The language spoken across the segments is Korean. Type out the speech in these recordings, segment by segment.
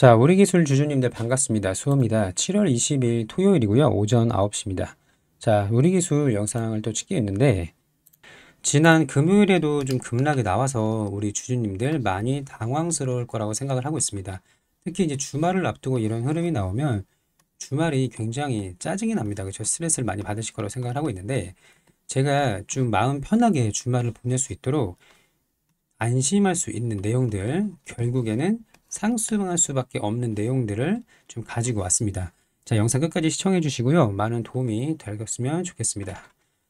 자, 우리 기술 주주님들 반갑습니다. 수호입니다. 7월 20일 토요일이고요. 오전 9시입니다. 자, 우리 기술 영상을 또 찍게 했는데 지난 금요일에도 좀 급락이 나와서 우리 주주님들 많이 당황스러울 거라고 생각을 하고 있습니다. 특히 이제 주말을 앞두고 이런 흐름이 나오면 주말이 굉장히 짜증이 납니다. 그쵸 그렇죠? 스트레스를 많이 받으실 거라고 생각을 하고 있는데 제가 좀 마음 편하게 주말을 보낼 수 있도록 안심할 수 있는 내용들 결국에는 상승할 수밖에 없는 내용들을 좀 가지고 왔습니다. 자, 영상 끝까지 시청해 주시고요. 많은 도움이 되었으면 좋겠습니다.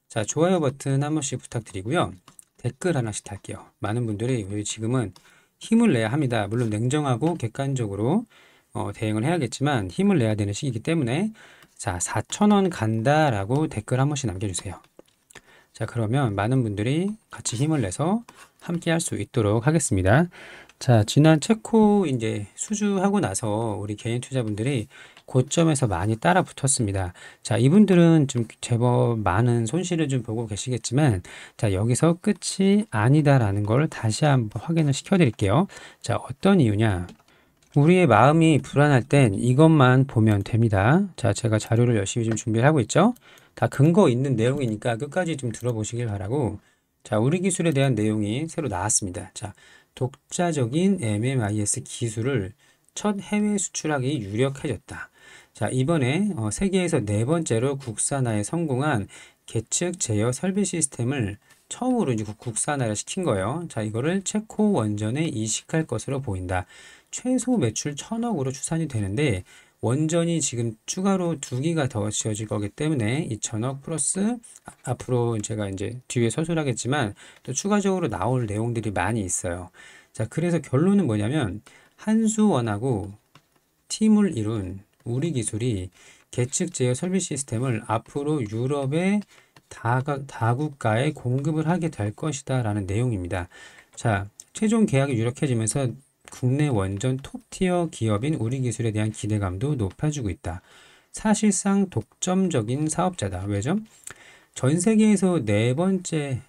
자, 좋아요 버튼 한 번씩 부탁드리고요. 댓글 하나씩 달게요. 많은 분들이 지금은 힘을 내야 합니다. 물론 냉정하고 객관적으로 어, 대응을 해야겠지만 힘을 내야 되는 시기이기 때문에 자, 4천원 간다라고 댓글 한 번씩 남겨주세요. 자, 그러면 많은 분들이 같이 힘을 내서 함께 할 수 있도록 하겠습니다. 자, 지난 체코 이제 수주하고 나서 우리 개인 투자분들이 고점에서 많이 따라 붙었습니다. 자, 이분들은 좀 제법 많은 손실을 좀 보고 계시겠지만, 자, 여기서 끝이 아니다라는 걸 다시 한번 확인을 시켜드릴게요. 자, 어떤 이유냐? 우리의 마음이 불안할 땐 이것만 보면 됩니다. 자, 제가 자료를 열심히 좀 준비를 하고 있죠? 다 근거 있는 내용이니까 끝까지 좀 들어보시길 바라고, 자, 우리 기술에 대한 내용이 새로 나왔습니다. 자, 독자적인 MMIS 기술을 첫 해외 수출하기 유력해졌다. 자, 이번에 어, 세계에서 네 번째로 국산화에 성공한 계측 제어 설비 시스템을 처음으로 이제 국산화를 시킨 거예요. 자, 이거를 체코 원전에 이식할 것으로 보인다. 최소 매출 천억으로 추산이 되는데 원전이 지금 추가로 두 기가 더 지어질 거기 때문에 2천억 플러스 아, 앞으로 제가 이제 뒤에 서술하겠지만 또 추가적으로 나올 내용들이 많이 있어요. 자, 그래서 결론은 뭐냐면 한수원하고 팀을 이룬 우리 기술이 계측 제어 설비 시스템을 앞으로 유럽의 다가, 다국가에 공급을 하게 될 것이다 라는 내용입니다. 자, 최종 계약이 유력해지면서 국내 원전 톱티어 기업인 우리기술에 대한 기대감도 높아지고 있다. 사실상 독점적인 사업자다. 왜죠? 전 세계에서 네 번째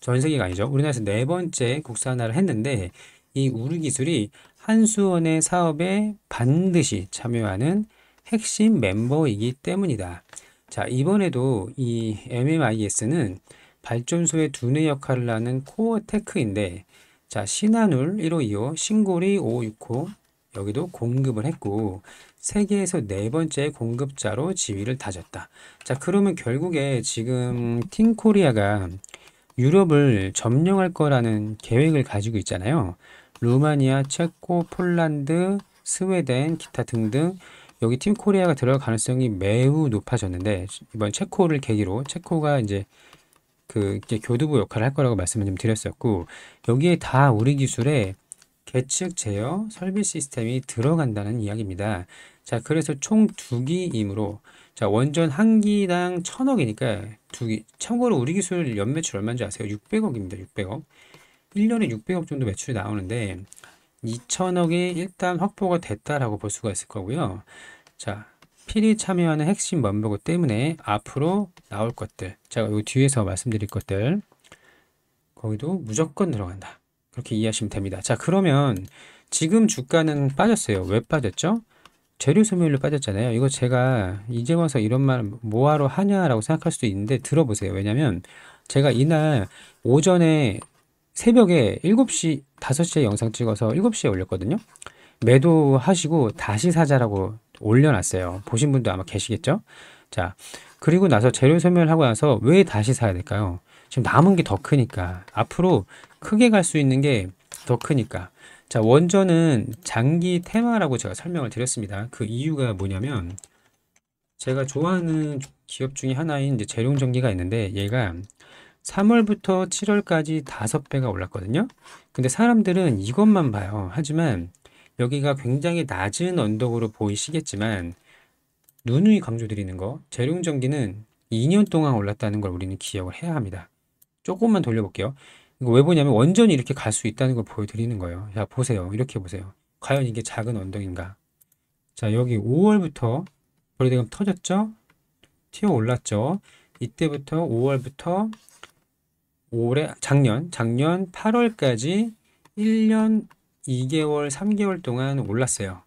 전 세계가 아니죠. 우리나라에서 네 번째 국산화를 했는데 이 우리 기술이 한수원의 사업에 반드시 참여하는 핵심 멤버이기 때문이다. 자, 이번에도 이 MMIS는 발전소의 두뇌 역할을 하는 코어 테크인데 자, 시나눌 1호, 2호, 신고리 5, 호 6호 여기도 공급을 했고 세계에서 네 번째 공급자로 지위를 다졌다. 자, 그러면 결국에 지금 팀코리아가 유럽을 점령할 거라는 계획을 가지고 있잖아요. 루마니아, 체코, 폴란드, 스웨덴, 기타 등등 여기 팀코리아가 들어갈 가능성이 매우 높아졌는데 이번 체코를 계기로 체코가 이제 그 교두보 역할을 할 거라고 말씀을 좀 드렸었고 여기에 다 우리 기술에 계측 제어 설비 시스템이 들어간다는 이야기입니다. 자, 그래서 총 두기이므로 자, 원전 한 기당 천억이니까 두기. 참고로 우리 기술 연매출 얼마인지 아세요? 600억입니다. 600억. 1년에 600억 정도 매출이 나오는데 2천억이 일단 확보가 됐다라고 볼 수가 있을 거고요. 자, 필히 참여하는 핵심 면보고 때문에 앞으로 나올 것들 제가 요 뒤에서 말씀드릴 것들 거기도 무조건 들어간다. 그렇게 이해하시면 됩니다. 자 그러면 지금 주가는 빠졌어요. 왜 빠졌죠? 재료 소멸로 빠졌잖아요. 이거 제가 이제 와서 이런 말 뭐하러 하냐라고 생각할 수도 있는데 들어보세요. 왜냐면 제가 이날 오전에 새벽에 7시, 5시에 영상 찍어서 7시에 올렸거든요. 매도하시고 다시 사자라고 올려놨어요. 보신 분도 아마 계시겠죠? 자, 그리고 나서 재료 소멸하고 나서 왜 다시 사야 될까요? 지금 남은 게 더 크니까. 앞으로 크게 갈 수 있는 게 더 크니까. 자, 원전은 장기 테마라고 제가 설명을 드렸습니다. 그 이유가 뭐냐면, 제가 좋아하는 기업 중에 하나인 이제 재룡전기가 있는데, 얘가 3월부터 7월까지 5배가 올랐거든요. 근데 사람들은 이것만 봐요. 하지만 여기가 굉장히 낮은 언덕으로 보이시겠지만 누누이 강조드리는 거 재룡전기는 2년 동안 올랐다는 걸 우리는 기억을 해야 합니다. 조금만 돌려볼게요. 이거 왜 보냐면 원전이 이렇게 갈 수 있다는 걸 보여드리는 거예요. 자 보세요. 이렇게 보세요. 과연 이게 작은 언덕인가? 자 여기 5월부터 거리대금 터졌죠? 튀어 올랐죠? 이때부터 5월부터 올해 작년 작년 8월까지 1년 2개월, 3개월 동안 올랐어요.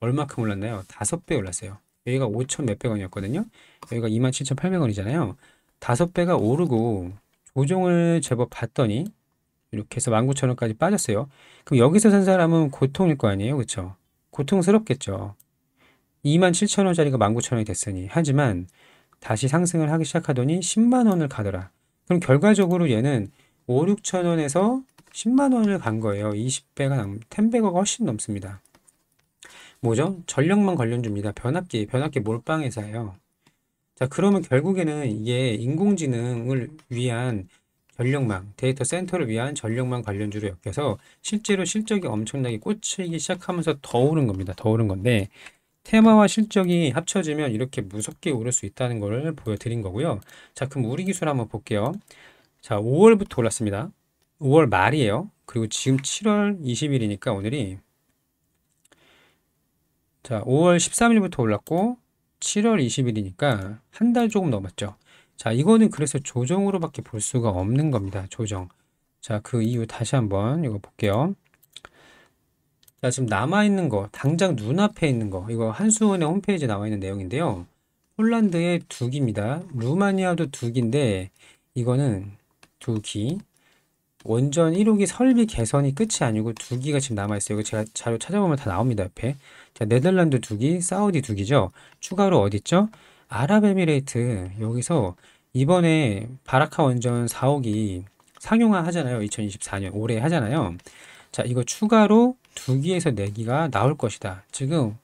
얼마큼 올랐나요? 5배 올랐어요. 여기가 5천 몇백 원이었거든요. 여기가 27,800원이잖아요. 5배가 오르고 조정을 제법 봤더니 이렇게 해서 19,000원까지 빠졌어요. 그럼 여기서 산 사람은 고통일 거 아니에요. 그렇죠? 고통스럽겠죠. 27,000원짜리가 19,000원이 됐으니 하지만 다시 상승을 하기 시작하더니 10만원을 가더라. 그럼 결과적으로 얘는 5, 6천원에서 10만 원을 간 거예요. 20배가 넘, 10배가 훨씬 넘습니다. 뭐죠? 전력만 관련주입니다. 변압기, 변압기 몰빵 회사예요. 자, 그러면 결국에는 이게 인공지능을 위한 전력망, 데이터 센터를 위한 전력망 관련주로 엮여서 실제로 실적이 엄청나게 꽂히기 시작하면서 더 오른 겁니다. 더 오른 건데 테마와 실적이 합쳐지면 이렇게 무섭게 오를 수 있다는 것을 보여드린 거고요. 자, 그럼 우리 기술 한번 볼게요. 자, 5월부터 올랐습니다. 5월 말이에요. 그리고 지금 7월 20일이니까 오늘이 자 5월 13일부터 올랐고 7월 20일이니까 한 달 조금 넘었죠. 자 이거는 그래서 조정으로밖에 볼 수가 없는 겁니다. 조정. 자 그 이유 다시 한번 이거 볼게요. 자 지금 남아있는 거 당장 눈앞에 있는 거 이거 한수원의 홈페이지에 나와있는 내용인데요. 폴란드의 두 기입니다. 루마니아도 두 기인데 이거는 두 기. 원전 1호기 설비 개선이 끝이 아니고 두 기가 지금 남아있어요. 이거 제가 자료 찾아보면 다 나옵니다. 옆에. 자, 네덜란드 두 기, 사우디 두 기죠. 추가로 어디있죠 아랍에미레이트. 여기서 이번에 바라카 원전 4호기 상용화 하잖아요. 2024년 올해 하잖아요. 자, 이거 추가로 두기에서네기가 나올 것이다. 지금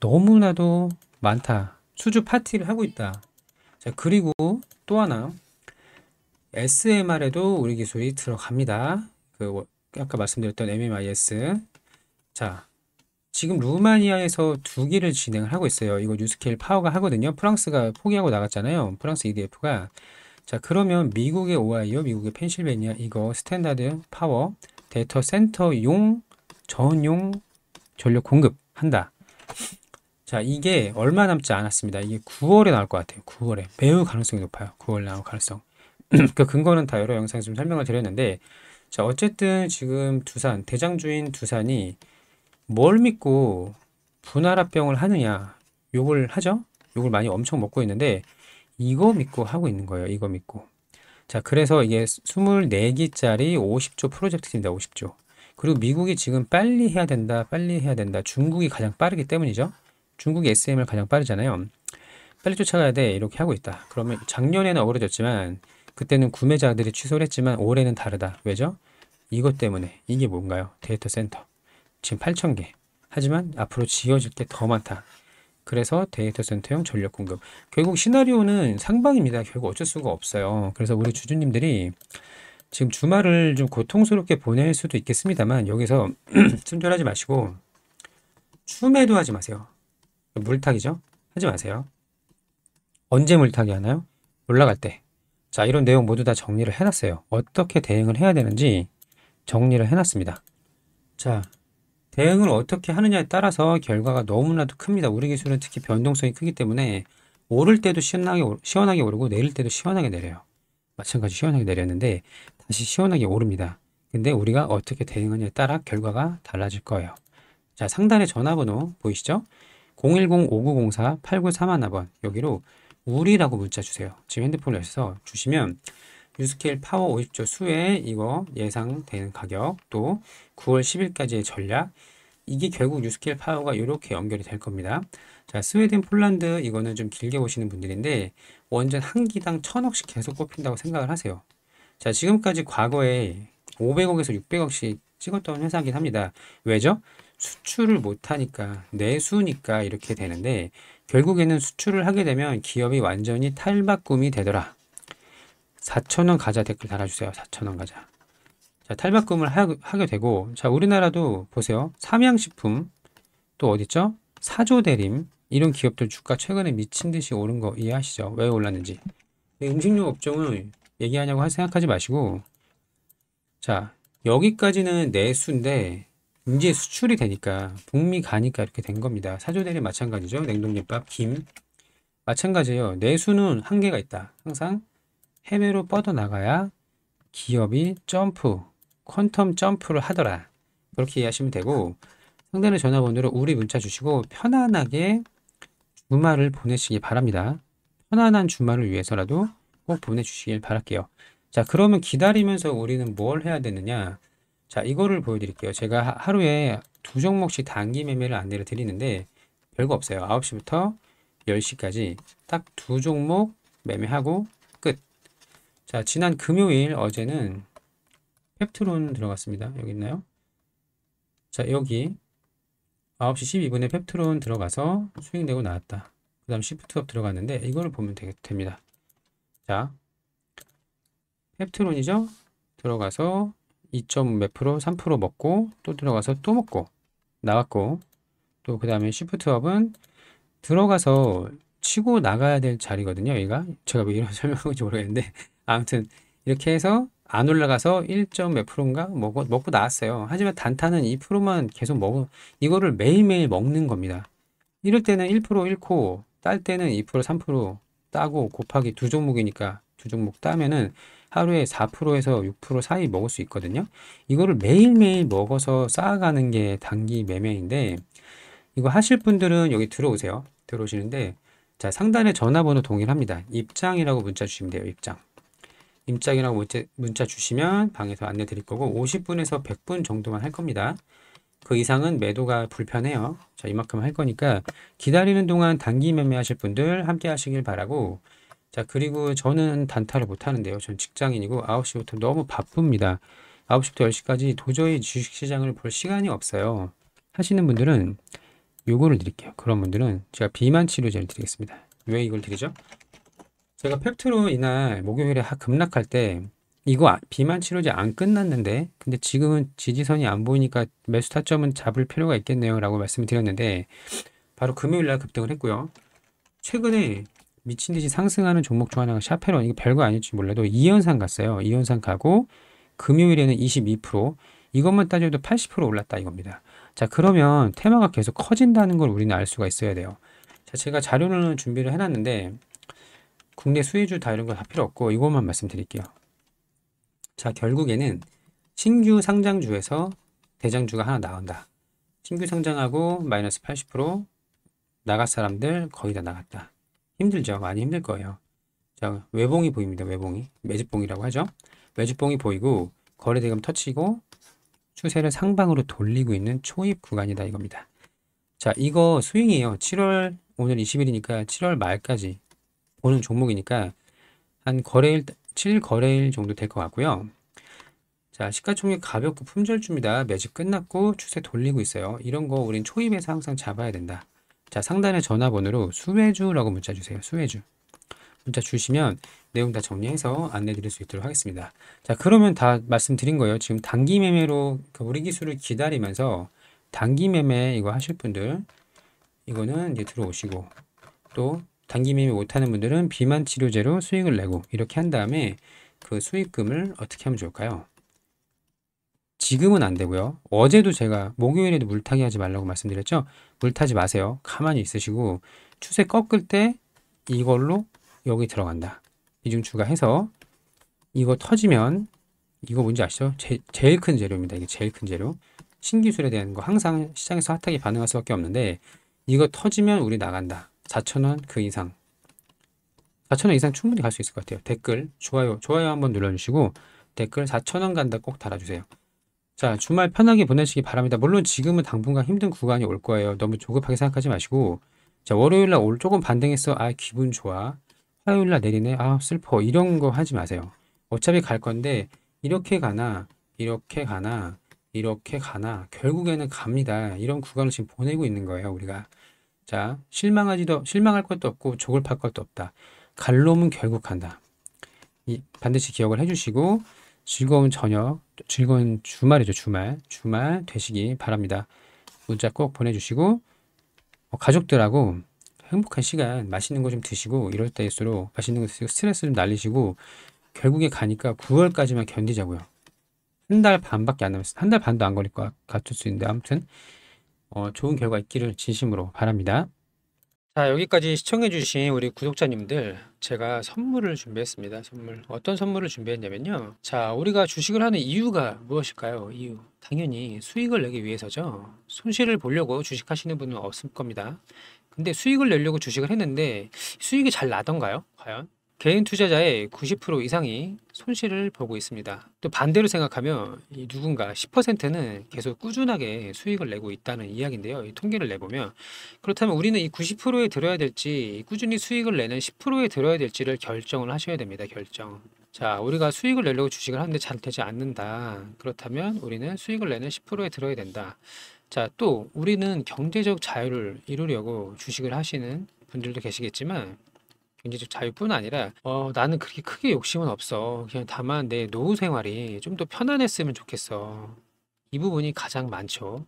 너무나도 많다. 수주 파티를 하고 있다. 자, 그리고 또 하나 SMR에도 우리 기술이 들어갑니다. 그 아까 말씀드렸던 MMIS. 자, 지금 루마니아에서 두기를 진행을 하고 있어요. 이거 뉴스케일 파워가 하거든요. 프랑스가 포기하고 나갔잖아요. 프랑스 EDF가. 자, 그러면 미국의 오하이오, 미국의 펜실베니아 이거 스탠다드 파워 데이터 센터용 전용 전력 공급한다. 자, 이게 얼마 남지 않았습니다. 이게 9월에 나올 것 같아요. 9월에. 매우 가능성이 높아요. 9월에 나올 가능성. 그 근거는 다 여러 영상에서 좀 설명을 드렸는데 자 어쨌든 지금 두산 대장주인 두산이 뭘 믿고 분할합병을 하느냐 욕을 하죠 욕을 많이 엄청 먹고 있는데 이거 믿고 하고 있는 거예요 이거 믿고 자 그래서 이게 24기짜리 50조 프로젝트입니다 50조 그리고 미국이 지금 빨리 해야 된다 빨리 해야 된다 중국이 가장 빠르기 때문이죠 중국이 SM을 가장 빠르잖아요 빨리 쫓아가야 돼 이렇게 하고 있다 그러면 작년에는 어그러졌지만 그때는 구매자들이 취소를 했지만 올해는 다르다. 왜죠? 이것 때문에 이게 뭔가요? 데이터 센터. 지금 8,000개. 하지만 앞으로 지어질 게 더 많다. 그래서 데이터 센터형 전력 공급. 결국 시나리오는 상방입니다. 결국 어쩔 수가 없어요. 그래서 우리 주주님들이 지금 주말을 좀 고통스럽게 보낼 수도 있겠습니다만 여기서 순절하지 마시고 추매도 하지 마세요. 물타기죠? 하지 마세요. 언제 물타기 하나요? 올라갈 때. 자 이런 내용 모두 다 정리를 해놨어요. 어떻게 대응을 해야 되는지 정리를 해놨습니다. 자 대응을 어떻게 하느냐에 따라서 결과가 너무나도 큽니다. 우리 기술은 특히 변동성이 크기 때문에 오를 때도 시원하게, 시원하게 오르고 내릴 때도 시원하게 내려요. 마찬가지 시원하게 내렸는데 다시 시원하게 오릅니다. 근데 우리가 어떻게 대응하냐에 따라 결과가 달라질 거예요. 자 상단에 전화번호 보이시죠? 010-5904-8931번 여기로 우리라고 문자 주세요. 지금 핸드폰을 열어서 주시면 유스케일 파워 50조 수에 이거 예상되는 가격 또 9월 10일까지의 전략 이게 결국 유스케일 파워가 이렇게 연결이 될 겁니다. 자 스웨덴 폴란드 이거는 좀 길게 보시는 분들인데 원전 한 기당 천억씩 계속 뽑힌다고 생각을 하세요. 자 지금까지 과거에 500억에서 600억씩 찍었던 회사긴 이 합니다. 왜죠? 수출을 못하니까 내수니까 이렇게 되는데 결국에는 수출을 하게 되면 기업이 완전히 탈바꿈이 되더라. 4천원 가자 댓글 달아주세요. 4천원 가자. 자, 탈바꿈을 하, 게 되고 자 우리나라도 보세요. 삼양식품 또 어딨죠? 사조대림 이런 기업들 주가 최근에 미친 듯이 오른 거 이해하시죠? 왜 올랐는지. 음식료 업종을 얘기하냐고 생각하지 마시고 자 여기까지는 내수인데 이제 수출이 되니까 북미 가니까 이렇게 된 겁니다. 사조대리 마찬가지죠. 냉동김밥, 김 마찬가지예요. 내수는 한계가 있다. 항상 해외로 뻗어나가야 기업이 점프, 퀀텀 점프를 하더라. 그렇게 이해하시면 되고 상단의 전화번호로 우리 문자 주시고 편안하게 주말을 보내시기 바랍니다. 편안한 주말을 위해서라도 꼭 보내주시길 바랄게요. 자 그러면 기다리면서 우리는 뭘 해야 되느냐 자, 이거를 보여드릴게요. 제가 하루에 두 종목씩 단기 매매를 안내를 드리는데 별거 없어요. 9시부터 10시까지 딱 두 종목 매매하고 끝. 자, 지난 금요일 어제는 펩트론 들어갔습니다. 여기 있나요? 자, 여기 9시 12분에 펩트론 들어가서 수익내고 나왔다. 그 다음 시프트업 들어갔는데 이거를 보면 되, 됩니다. 자, 펩트론이죠? 들어가서 2.몇 프로, 3% 먹고 또 들어가서 또 먹고 나왔고 또 그 다음에 시프트업은 들어가서 치고 나가야 될 자리거든요. 여기가 제가 왜 뭐 이런 설명하는지 모르겠는데 아무튼 이렇게 해서 안 올라가서 1. 몇 프로인가 먹고, 먹고 나왔어요. 하지만 단타는 2%만 계속 먹어 이거를 매일매일 먹는 겁니다. 이럴 때는 1% 잃고 딸 때는 2% 3% 따고 곱하기 두 종목이니까 두 종목 따면은 하루에 4%에서 6% 사이 먹을 수 있거든요. 이거를 매일매일 먹어서 쌓아가는 게 단기 매매인데 이거 하실 분들은 여기 들어오세요. 들어오시는데 자 상단에 전화번호 동일합니다. 입장이라고 문자 주시면 돼요. 입장. 입장이라고 문자, 문자 주시면 방에서 안내 드릴 거고 50분에서 100분 정도만 할 겁니다. 그 이상은 매도가 불편해요. 자 이만큼 할 거니까 기다리는 동안 단기 매매하실 분들 함께 하시길 바라고 자 그리고 저는 단타를 못하는데요. 전 직장인이고 9시부터 너무 바쁩니다. 9시부터 10시까지 도저히 주식시장을 볼 시간이 없어요. 하시는 분들은 요거를 드릴게요. 그런 분들은 제가 비만 치료제를 드리겠습니다. 왜 이걸 드리죠? 제가 팩트로 이날 목요일에 급락할 때 이거 아, 비만 치료제 안 끝났는데 근데 지금은 지지선이 안 보이니까 매수 타점은 잡을 필요가 있겠네요 라고 말씀을 드렸는데 바로 금요일날 급등을 했고요. 최근에 미친 듯이 상승하는 종목 중 하나가 샤페론 이거 별거 아닐지 몰라도 2연상 갔어요. 2연상 가고 금요일에는 22% 이것만 따져도 80% 올랐다 이겁니다. 자 그러면 테마가 계속 커진다는 걸 우리는 알 수가 있어야 돼요. 자 제가 자료는 준비를 해놨는데 국내 수혜주 다 이런 거 다 필요 없고 이것만 말씀드릴게요. 자 결국에는 신규 상장주에서 대장주가 하나 나온다. 신규 상장하고 마이너스 80% 나갈 사람들 거의 다 나갔다. 힘들죠. 많이 힘들 거예요. 자, 외봉이 보입니다. 외봉이. 매집봉이라고 하죠. 매집봉이 보이고 거래대금 터치고 추세를 상방으로 돌리고 있는 초입 구간이다 이겁니다. 자, 이거 스윙이에요. 7월 오늘 20일이니까 7월 말까지 보는 종목이니까 한 거래일 7거래일 정도 될 것 같고요. 자, 시가총액 가볍고 품절주입니다. 매집 끝났고 추세 돌리고 있어요. 이런 거 우린 초입에서 항상 잡아야 된다. 자, 상단에 전화번호로 수혜주라고 문자 주세요. 수혜주. 문자 주시면 내용 다 정리해서 안내 드릴 수 있도록 하겠습니다. 자, 그러면 다 말씀드린 거예요. 지금 단기 매매로 그 우리 기술을 기다리면서 단기 매매 이거 하실 분들 이거는 이제 들어오시고 또 단기 매매 못하는 분들은 비만 치료제로 수익을 내고 이렇게 한 다음에 그 수익금을 어떻게 하면 좋을까요? 지금은 안 되고요. 어제도 제가 목요일에도 물타기 하지 말라고 말씀드렸죠. 물타지 마세요. 가만히 있으시고 추세 꺾을 때 이걸로 여기 들어간다. 이중 추가해서 이거 터지면 이거 뭔지 아시죠? 제, 제일 큰 재료입니다. 이게 제일 큰 재료. 신기술에 대한 거 항상 시장에서 핫하게 반응할 수밖에 없는데 이거 터지면 우리 나간다. 4천원그 이상. 4천원 이상 충분히 갈 수 있을 것 같아요. 댓글, 좋아요, 좋아요 한번 눌러주시고 댓글 4천원 간다 꼭 달아주세요. 자, 주말 편하게 보내시기 바랍니다. 물론 지금은 당분간 힘든 구간이 올 거예요. 너무 조급하게 생각하지 마시고. 자, 월요일 날 오늘 조금 반등했어. 아, 기분 좋아. 화요일 날 내리네. 아, 슬퍼. 이런 거 하지 마세요. 어차피 갈 건데 이렇게 가나 이렇게 가나 이렇게 가나 결국에는 갑니다. 이런 구간을 지금 보내고 있는 거예요, 우리가. 자, 실망하지도 실망할 것도 없고 조급할 것도 없다. 갈 놈은 결국 간다. 이, 반드시 기억을 해 주시고 즐거운 저녁 즐거운 주말이죠. 주말. 주말 되시기 바랍니다. 문자 꼭 보내주시고 뭐 가족들하고 행복한 시간, 맛있는 거 좀 드시고 이럴 때일수록 맛있는 거 드시고 스트레스 좀 날리시고 결국에 가니까 9월까지만 견디자고요. 한 달 반밖에 안 남았어요. 한 달 반도 안 걸릴 것 같을 수 있는데 아무튼 어, 좋은 결과 있기를 진심으로 바랍니다. 자, 여기까지 시청해주신 우리 구독자님들 제가 선물을 준비했습니다. 선물. 어떤 선물을 준비했냐면요. 자, 우리가 주식을 하는 이유가 무엇일까요? 이유. 당연히 수익을 내기 위해서죠. 손실을 보려고 주식하시는 분은 없을 겁니다. 근데 수익을 내려고 주식을 했는데 수익이 잘 나던가요? 과연? 개인 투자자의 90% 이상이 손실을 보고 있습니다. 또 반대로 생각하면 이 누군가 10%는 계속 꾸준하게 수익을 내고 있다는 이야기인데요. 이 통계를 내보면 그렇다면 우리는 이 90%에 들어야 될지 꾸준히 수익을 내는 10%에 들어야 될지를 결정을 하셔야 됩니다. 결정. 자, 우리가 수익을 내려고 주식을 하는데 잘 되지 않는다. 그렇다면 우리는 수익을 내는 10%에 들어야 된다. 자, 또 우리는 경제적 자유를 이루려고 주식을 하시는 분들도 계시겠지만 경제 자유뿐 아니라 어, 나는 그렇게 크게 욕심은 없어. 그냥 다만 내 노후 생활이 좀 더 편안했으면 좋겠어. 이 부분이 가장 많죠.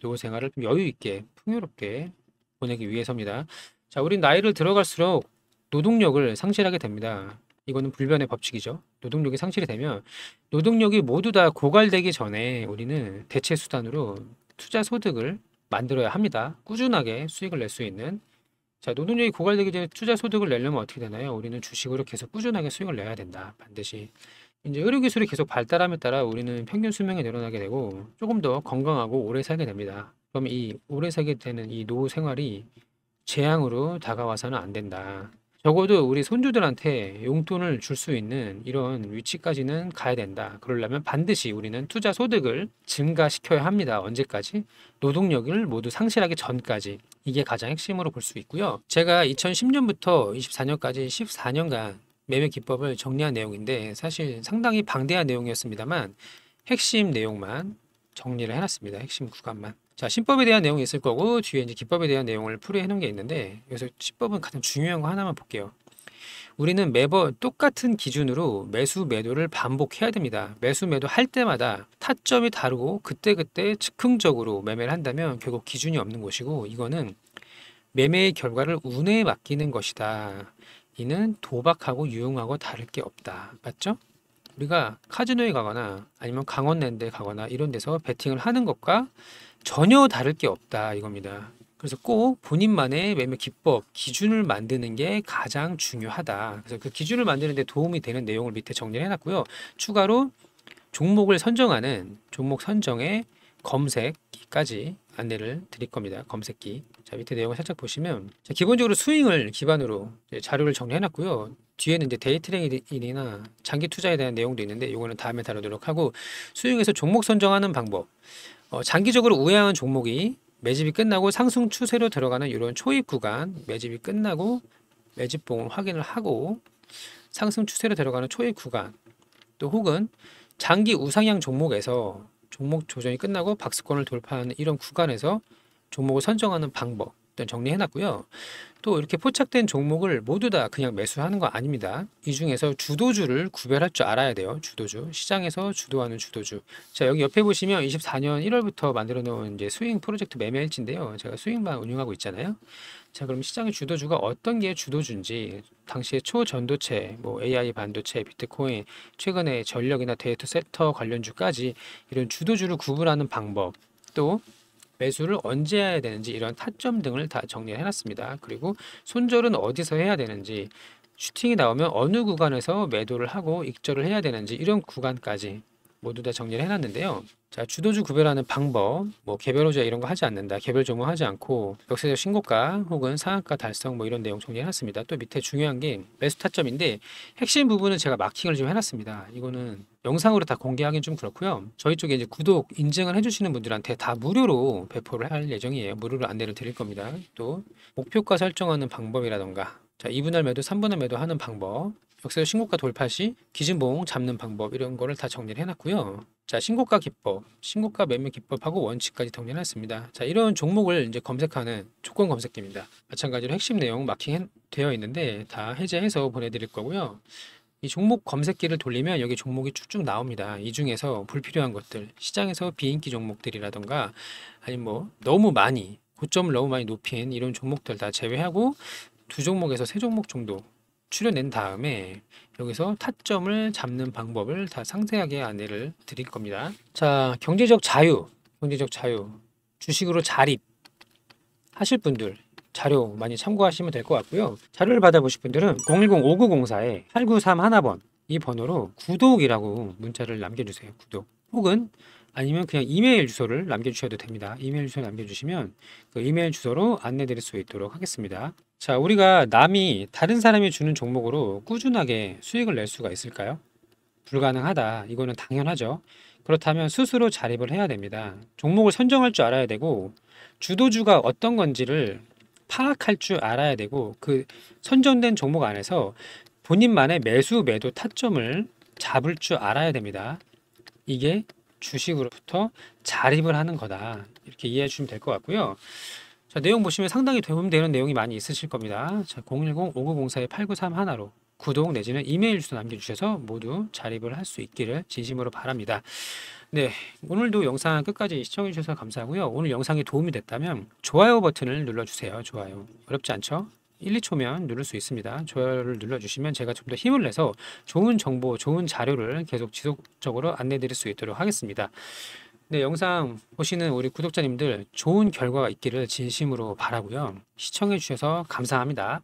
노후 생활을 좀 여유 있게 풍요롭게 보내기 위해서입니다. 자, 우린 나이를 들어갈수록 노동력을 상실하게 됩니다. 이거는 불변의 법칙이죠. 노동력이 상실이 되면 노동력이 모두 다 고갈되기 전에 우리는 대체 수단으로 투자 소득을 만들어야 합니다. 꾸준하게 수익을 낼 수 있는 자, 노동력이 고갈되기 전에 투자 소득을 내려면 어떻게 되나요? 우리는 주식으로 계속 꾸준하게 수익을 내야 된다. 반드시. 이제 의료 기술이 계속 발달함에 따라 우리는 평균 수명이 늘어나게 되고 조금 더 건강하고 오래 살게 됩니다. 그럼 이 오래 살게 되는 이 노후 생활이 재앙으로 다가와서는 안 된다. 적어도 우리 손주들한테 용돈을 줄 수 있는 이런 위치까지는 가야 된다. 그러려면 반드시 우리는 투자 소득을 증가시켜야 합니다. 언제까지? 노동력을 모두 상실하기 전까지. 이게 가장 핵심으로 볼 수 있고요. 제가 2010년부터 24년까지 14년간 매매 기법을 정리한 내용인데 사실 상당히 방대한 내용이었습니다만 핵심 내용만 정리를 해놨습니다. 핵심 구간만. 자, 신법에 대한 내용이 있을 거고 뒤에 이제 기법에 대한 내용을 풀이해 놓은 게 있는데 여기서 신법은 가장 중요한 거 하나만 볼게요. 우리는 매번 똑같은 기준으로 매수 매도를 반복해야 됩니다. 매수 매도 할 때마다 타점이 다르고 그때그때 즉흥적으로 매매를 한다면 결국 기준이 없는 것이고 이거는 매매의 결과를 운에 맡기는 것이다. 이는 도박하고 유용하고 다를 게 없다. 맞죠? 우리가 카지노에 가거나 아니면 강원랜드에 가거나 이런 데서 베팅을 하는 것과 전혀 다를 게 없다 이겁니다. 그래서 꼭 본인만의 매매 기법, 기준을 만드는 게 가장 중요하다. 그래서 그 기준을 만드는데 도움이 되는 내용을 밑에 정리를 해놨고요. 추가로 종목을 선정하는 종목 선정의 검색기까지 안내를 드릴 겁니다. 검색기. 자, 밑에 내용을 살짝 보시면 자, 기본적으로 스윙을 기반으로 자료를 정리해놨고요. 뒤에는 이제 데이트레이딩이나 장기 투자에 대한 내용도 있는데 이거는 다음에 다루도록 하고 수익에서 종목 선정하는 방법, 어, 장기적으로 우회하는 종목이 매집이 끝나고 상승 추세로 들어가는 이런 초입 구간 매집이 끝나고 매집봉을 확인을 하고 상승 추세로 들어가는 초입 구간 또 혹은 장기 우상향 종목에서 종목 조정이 끝나고 박스권을 돌파하는 이런 구간에서 종목을 선정하는 방법 일단 정리해놨고요. 또 이렇게 포착된 종목을 모두 다 그냥 매수하는 거 아닙니다. 이 중에서 주도주를 구별할 줄 알아야 돼요. 주도주. 시장에서 주도하는 주도주. 자, 여기 옆에 보시면 24년 1월부터 만들어 놓은 이제 스윙 프로젝트 매매 일지인데요. 제가 스윙만 운영하고 있잖아요. 자, 그럼 시장의 주도주가 어떤 게 주도주인지 당시에 초전도체, 뭐 AI 반도체, 비트코인, 최근에 전력이나 데이터 센터 관련주까지 이런 주도주를 구분하는 방법, 또 매수를 언제 해야 되는지 이런 타점 등을 다 정리해 놨습니다. 그리고 손절은 어디서 해야 되는지 슈팅이 나오면 어느 구간에서 매도를 하고 익절을 해야 되는지 이런 구간까지 모두 다 정리를 해놨는데요. 자, 주도주 구별하는 방법, 뭐 개별 호재 이런 거 하지 않는다, 개별 종목 하지 않고 역세적 신고가 혹은 상한가 달성 뭐 이런 내용 정리해놨습니다. 또 밑에 중요한 게 매수 타점인데 핵심 부분은 제가 마킹을 좀 해놨습니다. 이거는 영상으로 다 공개하기는 좀 그렇고요. 저희 쪽에 이제 구독 인증을 해주시는 분들한테 다 무료로 배포를 할 예정이에요. 무료로 안내를 드릴 겁니다. 또 목표가 설정하는 방법이라던가 자, 2분할 매도, 3분할 매도 하는 방법 역세도 신고가 돌파 시 기준봉 잡는 방법 이런 거를 다 정리를 해놨고요. 자, 신고가 기법, 신고가 매매 기법하고 원칙까지 정리를 했습니다. 자, 이런 종목을 이제 검색하는 조건 검색기입니다. 마찬가지로 핵심 내용 마킹되어 있는데 다 해제해서 보내드릴 거고요. 이 종목 검색기를 돌리면 여기 종목이 쭉쭉 나옵니다. 이 중에서 불필요한 것들, 시장에서 비인기 종목들이라던가 아니면 뭐 너무 많이 고점을 너무 많이 높인 이런 종목들 다 제외하고 두 종목에서 세 종목 정도 추려낸 다음에 여기서 타점을 잡는 방법을 다 상세하게 안내를 드릴 겁니다. 자, 경제적 자유, 경제적 자유, 주식으로 자립 하실 분들 자료 많이 참고하시면 될 것 같고요. 자료를 받아보실 분들은 010-5904-8931번 이 번호로 구독이라고 문자를 남겨주세요. 구독 혹은 아니면 그냥 이메일 주소를 남겨주셔도 됩니다. 이메일 주소 남겨주시면 그 이메일 주소로 안내드릴 수 있도록 하겠습니다. 자, 우리가 남이 다른 사람이 주는 종목으로 꾸준하게 수익을 낼 수가 있을까요? 불가능하다. 이거는 당연하죠. 그렇다면 스스로 자립을 해야 됩니다. 종목을 선정할 줄 알아야 되고 주도주가 어떤 건지를 파악할 줄 알아야 되고 그 선정된 종목 안에서 본인만의 매수 매도 타점을 잡을 줄 알아야 됩니다. 이게 주식으로부터 자립을 하는 거다. 이렇게 이해해 주시면 될 것 같고요. 자, 내용 보시면 상당히 도움되는 내용이 많이 있으실 겁니다. 자, 010-5904-8931로 구독 내지는 이메일 주소 남겨주셔서 모두 자립을 할 수 있기를 진심으로 바랍니다. 네, 오늘도 영상 끝까지 시청해 주셔서 감사하고요. 오늘 영상이 도움이 됐다면 좋아요 버튼을 눌러주세요. 좋아요. 어렵지 않죠? 1, 2초면 누를 수 있습니다. 조회를 눌러주시면 제가 좀 더 힘을 내서 좋은 정보, 좋은 자료를 계속 지속적으로 안내드릴 수 있도록 하겠습니다. 네, 영상 보시는 우리 구독자님들 좋은 결과가 있기를 진심으로 바라고요. 시청해주셔서 감사합니다.